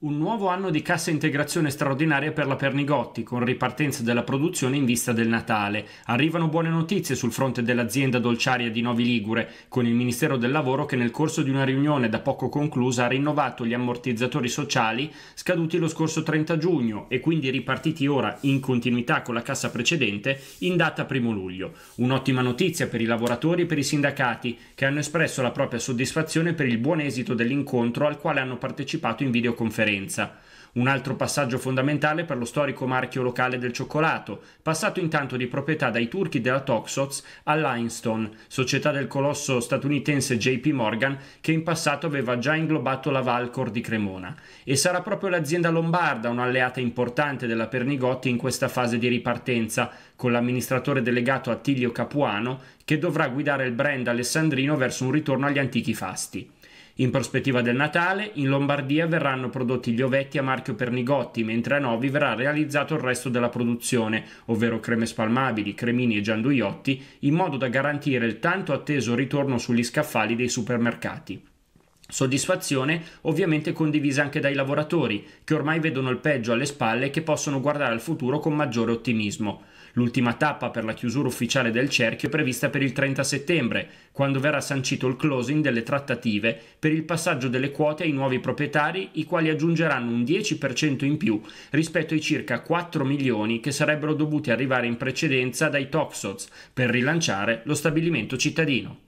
Un nuovo anno di cassa integrazione straordinaria per la Pernigotti, con ripartenza della produzione in vista del Natale. Arrivano buone notizie sul fronte dell'azienda dolciaria di Novi Ligure, con il Ministero del Lavoro che nel corso di una riunione da poco conclusa ha rinnovato gli ammortizzatori sociali scaduti lo scorso 30 giugno e quindi ripartiti ora in continuità con la cassa precedente in data 1 luglio. Un'ottima notizia per i lavoratori e per i sindacati che hanno espresso la propria soddisfazione per il buon esito dell'incontro al quale hanno partecipato in videoconferenza differenza. Un altro passaggio fondamentale per lo storico marchio locale del cioccolato, passato intanto di proprietà dai turchi della Toxots all'Einstone, società del colosso statunitense JP Morgan che in passato aveva già inglobato la Valcor di Cremona. E sarà proprio l'azienda lombarda un'alleata importante della Pernigotti in questa fase di ripartenza, con l'amministratore delegato Attilio Capuano che dovrà guidare il brand alessandrino verso un ritorno agli antichi fasti. In prospettiva del Natale, in Lombardia verranno prodotti gli ovetti a marchio Pernigotti, mentre a Novi verrà realizzato il resto della produzione, ovvero creme spalmabili, cremini e gianduiotti, in modo da garantire il tanto atteso ritorno sugli scaffali dei supermercati. Soddisfazione ovviamente condivisa anche dai lavoratori, che ormai vedono il peggio alle spalle e che possono guardare al futuro con maggiore ottimismo. L'ultima tappa per la chiusura ufficiale del cerchio è prevista per il 30 settembre, quando verrà sancito il closing delle trattative per il passaggio delle quote ai nuovi proprietari, i quali aggiungeranno un 10% in più rispetto ai circa 4 milioni che sarebbero dovuti arrivare in precedenza dai Toxods per rilanciare lo stabilimento cittadino.